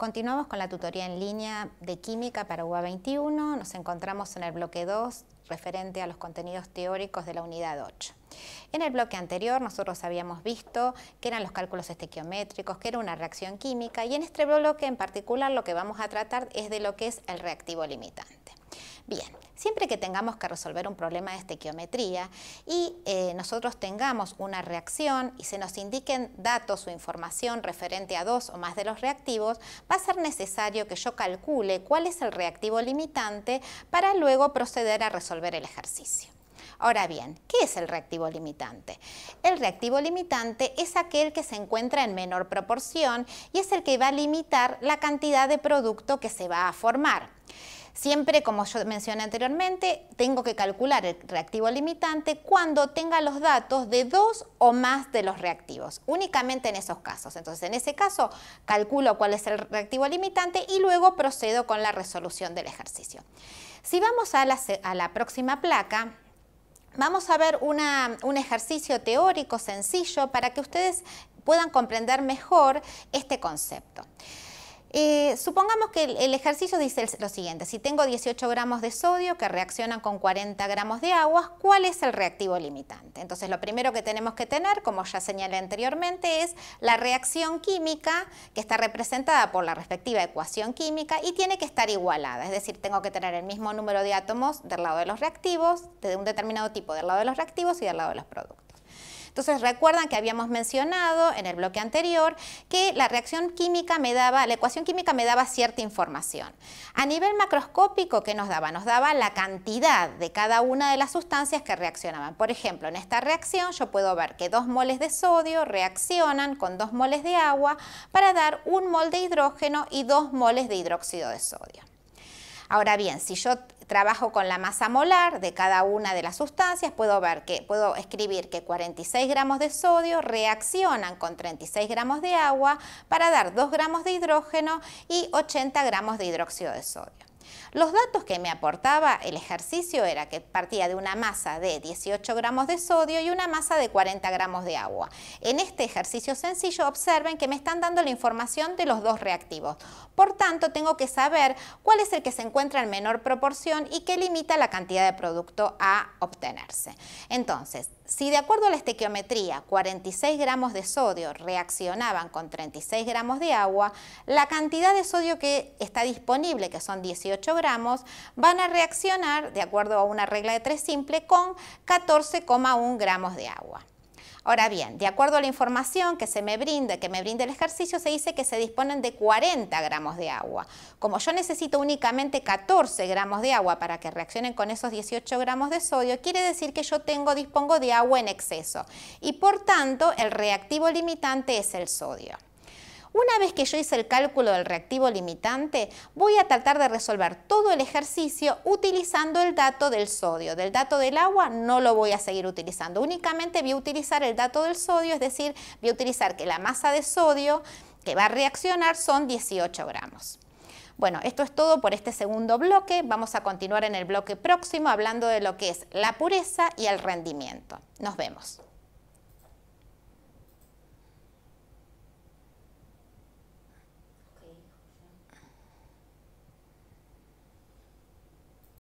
Continuamos con la tutoría en línea de química para ua 21. Nos encontramos en el bloque 2 referente a los contenidos teóricos de la unidad 8. En el bloque anterior nosotros habíamos visto qué eran los cálculos estequiométricos, qué era una reacción química y en este bloque en particular lo que vamos a tratar es de lo que es el reactivo limitante. Bien, siempre que tengamos que resolver un problema de estequiometría y eh, nosotros tengamos una reacción y se nos indiquen datos o información referente a dos o más de los reactivos, va a ser necesario que yo calcule cuál es el reactivo limitante para luego proceder a resolver el ejercicio. Ahora bien, ¿qué es el reactivo limitante? El reactivo limitante es aquel que se encuentra en menor proporción y es el que va a limitar la cantidad de producto que se va a formar. Siempre, como yo mencioné anteriormente, tengo que calcular el reactivo limitante cuando tenga los datos de dos o más de los reactivos, únicamente en esos casos. Entonces, en ese caso, calculo cuál es el reactivo limitante y luego procedo con la resolución del ejercicio. Si vamos a la, próxima placa, Vamos a ver un ejercicio teórico sencillo para que ustedes puedan comprender mejor este concepto. Eh, supongamos que el, el ejercicio dice lo siguiente, si tengo 18 gramos de sodio que reaccionan con 40 gramos de agua, ¿cuál es el reactivo limitante? Entonces lo primero que tenemos que tener, como ya señalé anteriormente, es la reacción química que está representada por la respectiva ecuación química y tiene que estar igualada, es decir, tengo que tener el mismo número de átomos del lado de los reactivos, de un determinado tipo del lado de los reactivos y del lado de los productos. Entonces recuerdan que habíamos mencionado en el bloque anterior que la reacción química me daba, la ecuación química me daba cierta información. A nivel macroscópico, ¿qué nos daba? Nos daba la cantidad de cada una de las sustancias que reaccionaban. Por ejemplo, en esta reacción yo puedo ver que dos moles de sodio reaccionan con dos moles de agua para dar un mol de hidrógeno y dos moles de hidróxido de sodio. Ahora bien, si yo trabajo con la masa molar de cada una de las sustancias, puedo ver que puedo escribir que 46 gramos de sodio reaccionan con 36 gramos de agua para dar 2 gramos de hidrógeno y 80 gramos de hidróxido de sodio. Los datos que me aportaba el ejercicio era que partía de una masa de 18 gramos de sodio y una masa de 40 gramos de agua. En este ejercicio sencillo observen que me están dando la información de los dos reactivos. Por tanto, tengo que saber cuál es el que se encuentra en menor proporción y que limita la cantidad de producto a obtenerse. Entonces, si de acuerdo a la estequiometría 46 gramos de sodio reaccionaban con 36 gramos de agua, la cantidad de sodio que está disponible, que son 18 gramos, van a reaccionar, de acuerdo a una regla de tres simple, con 14,1 gramos de agua. Ahora bien, de acuerdo a la información que se me brinda, que me brinda el ejercicio, se dice que se disponen de 40 gramos de agua. Como yo necesito únicamente 14 gramos de agua para que reaccionen con esos 18 gramos de sodio, quiere decir que yo tengo, dispongo de agua en exceso. Y por tanto, el reactivo limitante es el sodio. Una vez que yo hice el cálculo del reactivo limitante, voy a tratar de resolver todo el ejercicio utilizando el dato del sodio. Del dato del agua no lo voy a seguir utilizando, únicamente voy a utilizar el dato del sodio, es decir, voy a utilizar que la masa de sodio que va a reaccionar son 18 gramos. Bueno, esto es todo por este segundo bloque. Vamos a continuar en el bloque próximo hablando de lo que es la pureza y el rendimiento. Nos vemos.